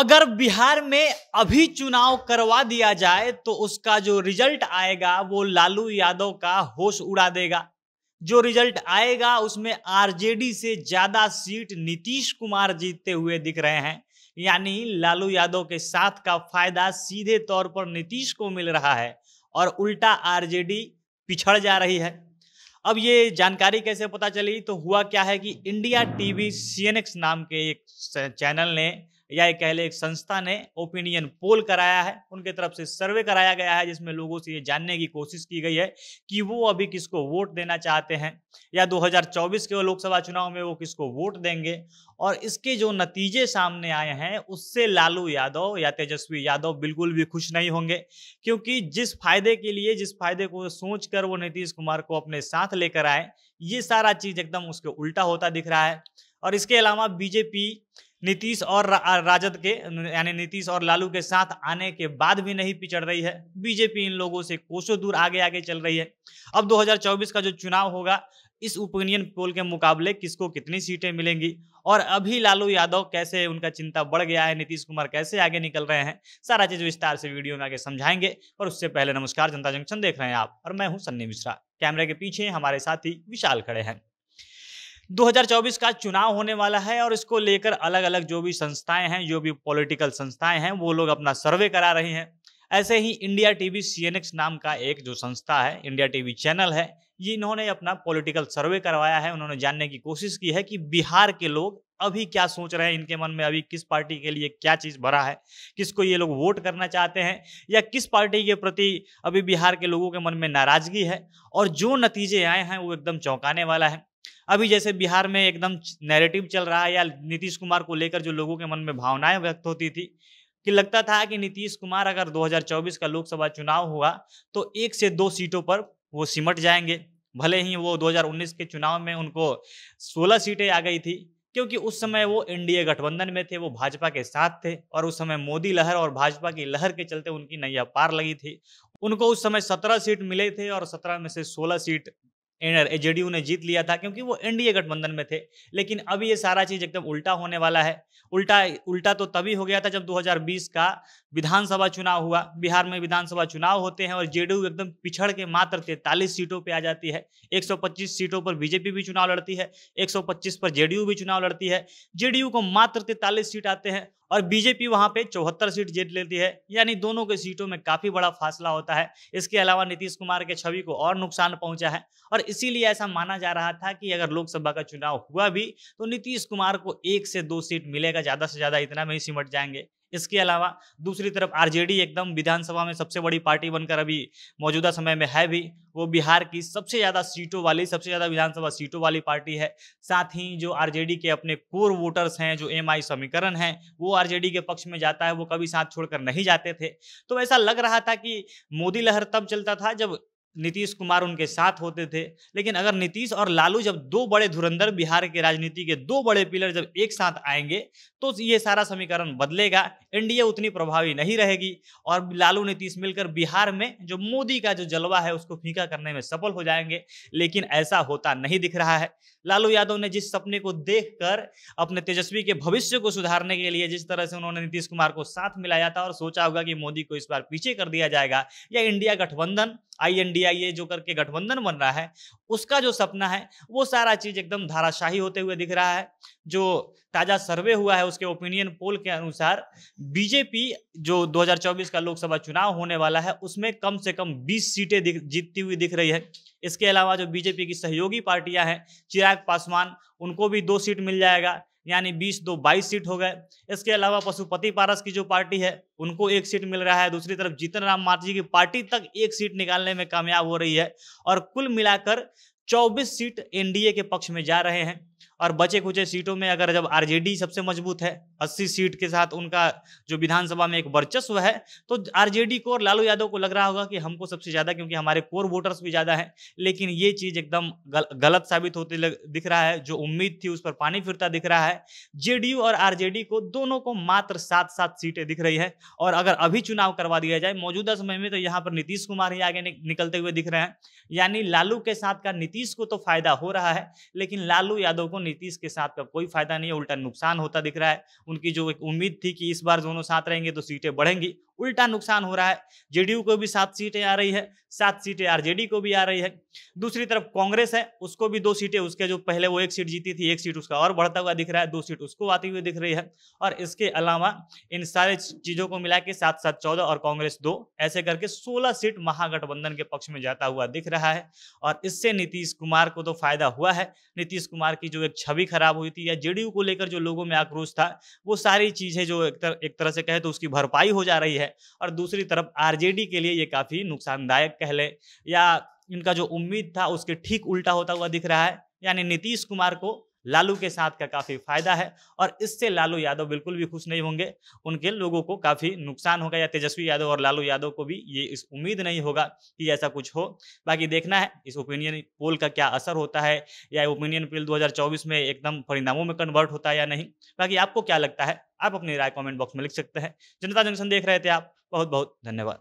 अगर बिहार में अभी चुनाव करवा दिया जाए तो उसका जो रिजल्ट आएगा वो लालू यादव का होश उड़ा देगा जो रिजल्ट आएगा उसमें आरजेडी से ज्यादा सीट नीतीश कुमार जीतते हुए दिख रहे हैं यानी लालू यादव के साथ का फायदा सीधे तौर पर नीतीश को मिल रहा है और उल्टा आरजेडी पिछड़ जा रही है अब ये जानकारी कैसे पता चली तो हुआ क्या है कि इंडिया टीवी सीएनएक्स नाम के एक चैनल ने या एक कह ले एक संस्था ने ओपिनियन पोल कराया है उनके तरफ से सर्वे कराया गया है जिसमें लोगों से ये जानने की कोशिश की गई है कि वो अभी किसको वोट देना चाहते हैं या 2024 के लोकसभा चुनाव में वो किसको वोट देंगे और इसके जो नतीजे सामने आए हैं उससे लालू यादव या तेजस्वी यादव बिल्कुल भी खुश नहीं होंगे क्योंकि जिस फायदे के लिए जिस फायदे को सोच कर वो नीतीश कुमार को अपने साथ लेकर आए ये सारा चीज एकदम उसके उल्टा होता दिख रहा है और इसके अलावा बीजेपी नीतीश और राजद के यानी नीतीश और लालू के साथ आने के बाद भी नहीं पिछड़ रही है बीजेपी इन लोगों से कोसों दूर आगे आगे चल रही है अब 2024 का जो चुनाव होगा इस ओपिनियन पोल के मुकाबले किसको कितनी सीटें मिलेंगी और अभी लालू यादव कैसे उनका चिंता बढ़ गया है नीतीश कुमार कैसे आगे निकल रहे हैं सारा चीज विस्तार से वीडियो में आगे समझाएंगे और उससे पहले नमस्कार जनता जंक्शन देख रहे हैं आप और मैं हूं सन्नी मिश्रा कैमरे के पीछे हमारे साथी विशाल खड़े हैं 2024 का चुनाव होने वाला है और इसको लेकर अलग अलग जो भी संस्थाएं हैं जो भी पॉलिटिकल संस्थाएं हैं वो लोग अपना सर्वे करा रही हैं ऐसे ही इंडिया टीवी सीएनएक्स नाम का एक जो संस्था है इंडिया टीवी चैनल है ये इन्होंने अपना पॉलिटिकल सर्वे करवाया है उन्होंने जानने की कोशिश की है कि बिहार के लोग अभी क्या सोच रहे हैं इनके मन में अभी किस पार्टी के लिए क्या चीज़ भरा है किसको ये लोग वोट करना चाहते हैं या किस पार्टी के प्रति अभी बिहार के लोगों के मन में नाराज़गी है और जो नतीजे आए हैं वो एकदम चौंकाने वाला है अभी जैसे बिहार में एकदम नैरेटिव चल रहा है या नीतीश कुमार को लेकर जो लोगों के मन में भावनाएं व्यक्त होती थी कि लगता था कि नीतीश कुमार अगर 2024 का लोकसभा चुनाव हुआ तो एक से दो सीटों पर वो सिमट जाएंगे भले ही वो 2019 के चुनाव में उनको 16 सीटें आ गई थी क्योंकि उस समय वो एनडीए गठबंधन में थे वो भाजपा के साथ थे और उस समय मोदी लहर और भाजपा की लहर के चलते उनकी नैया पार लगी थी उनको उस समय सत्रह सीट मिले थे और सत्रह में से सोलह सीट इनर जेडीयू ने जीत लिया था क्योंकि वो एनडीए गठबंधन में थे लेकिन अब ये सारा चीज एकदम उल्टा होने वाला है उल्टा उल्टा तो तभी हो गया था जब 2020 का विधानसभा चुनाव हुआ बिहार में विधानसभा चुनाव होते हैं और जेडीयू एकदम पिछड़ के मात्र तैतालीस सीटों पर आ जाती है 125 सीटों पर बीजेपी भी चुनाव लड़ती है 125 पर जेडीयू भी चुनाव लड़ती है जेडीयू को मात्र तैतालीस सीट आते हैं और बीजेपी वहां पे चौहत्तर सीट जीत लेती है यानी दोनों के सीटों में काफी बड़ा फासला होता है इसके अलावा नीतीश कुमार के छवि को और नुकसान पहुंचा है और इसीलिए ऐसा माना जा रहा था कि अगर लोकसभा का चुनाव हुआ भी तो नीतीश कुमार को एक से दो सीट मिलेगा ज्यादा से ज्यादा इतना में ही सिमट जाएंगे इसके अलावा दूसरी तरफ आरजेडी एकदम विधानसभा में सबसे बड़ी पार्टी बनकर अभी मौजूदा समय में है भी वो बिहार की सबसे ज़्यादा सीटों वाली सबसे ज़्यादा विधानसभा सीटों वाली पार्टी है साथ ही जो आरजेडी के अपने कोर वोटर्स हैं जो एम समीकरण हैं वो आरजेडी के पक्ष में जाता है वो कभी साथ छोड़कर नहीं जाते थे तो ऐसा लग रहा था कि मोदी लहर तब चलता था जब नीतीश कुमार उनके साथ होते थे लेकिन अगर नीतीश और लालू जब दो बड़े धुरंधर बिहार के राजनीति के दो बड़े पिलर जब एक साथ आएंगे तो ये सारा समीकरण बदलेगा इंडिया उतनी प्रभावी नहीं रहेगी और लालू नीतीश मिलकर बिहार में जो मोदी का जो जलवा है उसको फीका करने में सफल हो जाएंगे लेकिन ऐसा होता नहीं दिख रहा है लालू यादव ने जिस सपने को देख कर अपने तेजस्वी के भविष्य को सुधारने के लिए जिस तरह से उन्होंने नीतीश कुमार को साथ मिलाया था और सोचा होगा कि मोदी को इस बार पीछे कर दिया जाएगा या इंडिया गठबंधन आई एनडीआईए जो करके गठबंधन बन रहा है उसका जो सपना है वो सारा चीज एकदम धाराशाही होते हुए दिख रहा है जो ताजा सर्वे हुआ है उसके ओपिनियन पोल के अनुसार बीजेपी जो 2024 का लोकसभा चुनाव होने वाला है उसमें कम से कम 20 सीटें जीतती हुई दिख रही है इसके अलावा जो बीजेपी की सहयोगी पार्टियां हैं चिराग पासवान उनको भी दो सीट मिल जाएगा यानी बीस दो बाईस सीट हो गए इसके अलावा पशुपति पारस की जो पार्टी है उनको एक सीट मिल रहा है दूसरी तरफ जीतन राम मांझी की पार्टी तक एक सीट निकालने में कामयाब हो रही है और कुल मिलाकर 24 सीट एनडीए के पक्ष में जा रहे हैं और बचे खुचे सीटों में अगर जब आरजेडी सबसे मजबूत है अस्सी सीट के साथ उनका जो विधानसभा में एक वर्चस्व है तो आरजेडी को और लालू यादव को लग रहा होगा कि हमको सबसे ज़्यादा क्योंकि हमारे कोर वोटर्स भी ज़्यादा हैं लेकिन ये चीज़ एकदम गल, गलत साबित होते लग, दिख रहा है जो उम्मीद थी उस पर पानी फिरता दिख रहा है जेडीयू और आरजेडी को दोनों को मात्र सात सात सीटें दिख रही है और अगर अभी चुनाव करवा दिया जाए मौजूदा समय में तो यहाँ पर नीतीश कुमार ही आगे निकलते हुए दिख रहे हैं यानी लालू के साथ का नीतीश को तो फायदा हो रहा है लेकिन लालू यादव को नीतीश के साथ का कोई फायदा नहीं है उल्टा नुकसान होता दिख रहा है उनकी जो एक उम्मीद थी कि इस बार दोनों साथ रहेंगे तो सीटें बढ़ेंगी उल्टा नुकसान हो रहा है जेडीयू को भी सात सीटें आ रही है सात सीटें आरजेडी को भी आ रही है दूसरी तरफ कांग्रेस है उसको भी दो सीटें उसके जो पहले वो एक सीट जीती थी एक सीट उसका और बढ़ता हुआ दिख रहा है दो सीट उसको आती हुई दिख रही है और इसके अलावा इन सारे चीज़ों को मिला के सात सात चौदह और कांग्रेस दो ऐसे करके सोलह सीट महागठबंधन के पक्ष में जाता हुआ दिख रहा है और इससे नीतीश कुमार को तो फायदा हुआ है नीतीश कुमार की जो एक छवि खराब हुई थी या जेडीयू को लेकर जो लोगों में आक्रोश था वो सारी चीज़ें जो एक, एक तरह से कहे तो उसकी भरपाई हो जा रही है और दूसरी तरफ आरजेडी के लिए ये काफ़ी नुकसानदायक कह लें या इनका जो उम्मीद था उसके ठीक उल्टा होता हुआ दिख रहा है यानी नीतीश कुमार को लालू के साथ का काफ़ी फायदा है और इससे लालू यादव बिल्कुल भी खुश नहीं होंगे उनके लोगों को काफ़ी नुकसान होगा या तेजस्वी यादव और लालू यादव को भी ये इस उम्मीद नहीं होगा कि ऐसा कुछ हो बाकी देखना है इस ओपिनियन पोल का क्या असर होता है या ओपिनियन पोल 2024 में एकदम परिणामों में कन्वर्ट होता है या नहीं बाकी आपको क्या लगता है आप अपनी राय कॉमेंट बॉक्स में लिख सकते हैं जनता जंक्शन देख रहे थे आप बहुत बहुत धन्यवाद